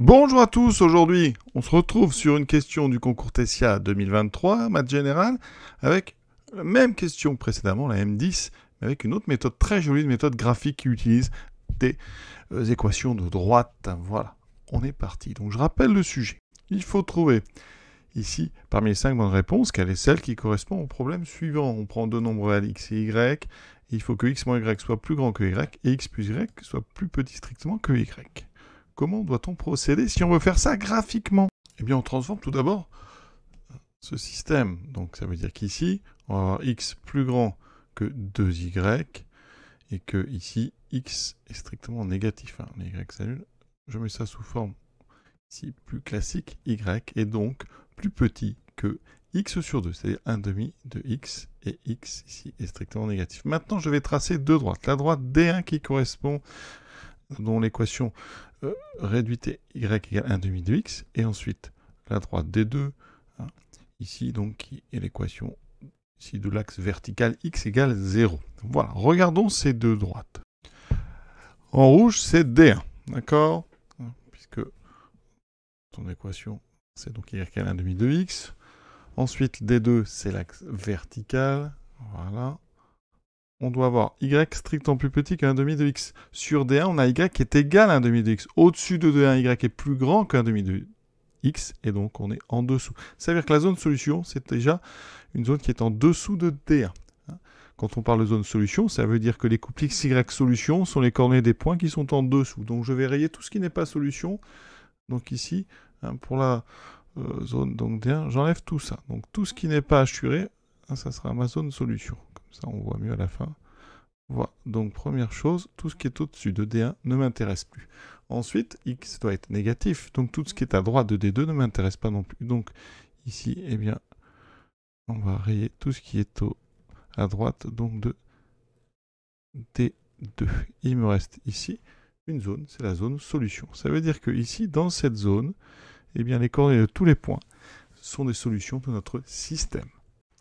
Bonjour à tous, aujourd'hui on se retrouve sur une question du concours Tessia 2023, maths générale, avec la même question précédemment, la M10, mais avec une autre méthode très jolie, une méthode graphique qui utilise des euh, équations de droite. Voilà, on est parti. Donc je rappelle le sujet. Il faut trouver ici, parmi les cinq bonnes réponses, quelle est celle qui correspond au problème suivant. On prend deux nombres réels x et y, il faut que x moins y soit plus grand que y, et x plus y soit plus petit strictement que y. Comment doit-on procéder si on veut faire ça graphiquement Eh bien, on transforme tout d'abord ce système. Donc, ça veut dire qu'ici, on va avoir x plus grand que 2y, et que ici, x est strictement négatif. Hein, y Je mets ça sous forme ici plus classique, y est donc plus petit que x sur 2, c'est-à-dire 1 demi de x, et x ici est strictement négatif. Maintenant, je vais tracer deux droites. La droite D1 qui correspond dont l'équation euh, réduite est y égale 1 demi de x, et ensuite la droite d2, hein, ici donc, qui est l'équation ici de l'axe vertical x égale 0. Voilà, regardons ces deux droites. En rouge, c'est d1, d'accord hein, Puisque ton équation, c'est donc y égale 1 demi de x. Ensuite, d2, c'est l'axe vertical, voilà, on doit avoir y strictement plus petit qu'un demi de x. Sur D1, on a y qui est égal à un demi de x. Au-dessus de D1, y est plus grand qu'un demi de x, et donc on est en dessous. Ça veut dire que la zone solution, c'est déjà une zone qui est en dessous de D1. Hein. Quand on parle de zone solution, ça veut dire que les couples x, y solution sont les coordonnées des points qui sont en dessous. Donc je vais rayer tout ce qui n'est pas solution. Donc ici, hein, pour la euh, zone donc D1, j'enlève tout ça. Donc tout ce qui n'est pas assuré, hein, ça sera ma zone solution ça on voit mieux à la fin. Voilà, donc première chose, tout ce qui est au-dessus de D1 ne m'intéresse plus. Ensuite, X doit être négatif, donc tout ce qui est à droite de D2 ne m'intéresse pas non plus. Donc ici, eh bien, on va rayer tout ce qui est à droite donc de D2. Il me reste ici une zone, c'est la zone solution. Ça veut dire que ici, dans cette zone, eh bien, les coordonnées de tous les points sont des solutions de notre système.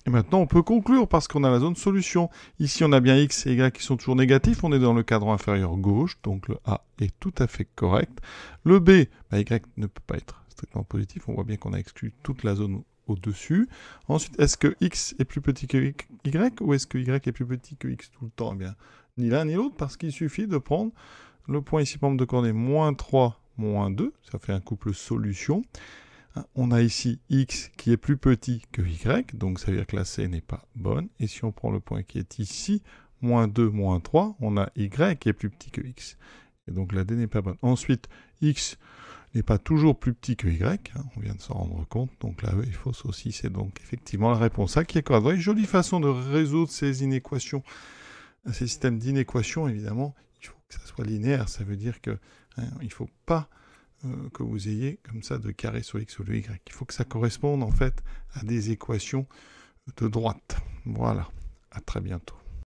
Et maintenant, on peut conclure parce qu'on a la zone solution. Ici, on a bien x et y qui sont toujours négatifs. On est dans le cadre inférieur gauche, donc le a est tout à fait correct. Le b, bah, y ne peut pas être strictement positif. On voit bien qu'on a exclu toute la zone au-dessus. Ensuite, est-ce que x est plus petit que y ou est-ce que y est plus petit que x tout le temps Eh bien, ni l'un ni l'autre parce qu'il suffit de prendre le point ici, par exemple, de coordonnées moins 3, moins 2. Ça fait un couple solution. On a ici x qui est plus petit que y, donc ça veut dire que la c n'est pas bonne. Et si on prend le point qui est ici, moins 2, moins 3, on a y qui est plus petit que x. Et donc la d n'est pas bonne. Ensuite, x n'est pas toujours plus petit que y, hein, on vient de s'en rendre compte, donc la e est fausse aussi, c'est donc effectivement la réponse A qui est correcte. Une jolie façon de résoudre ces inéquations, ces systèmes d'inéquations, évidemment, il faut que ça soit linéaire, ça veut dire qu'il hein, ne faut pas euh, que vous ayez comme ça de carré sur x ou le y. Il faut que ça corresponde en fait à des équations de droite. Voilà, à très bientôt.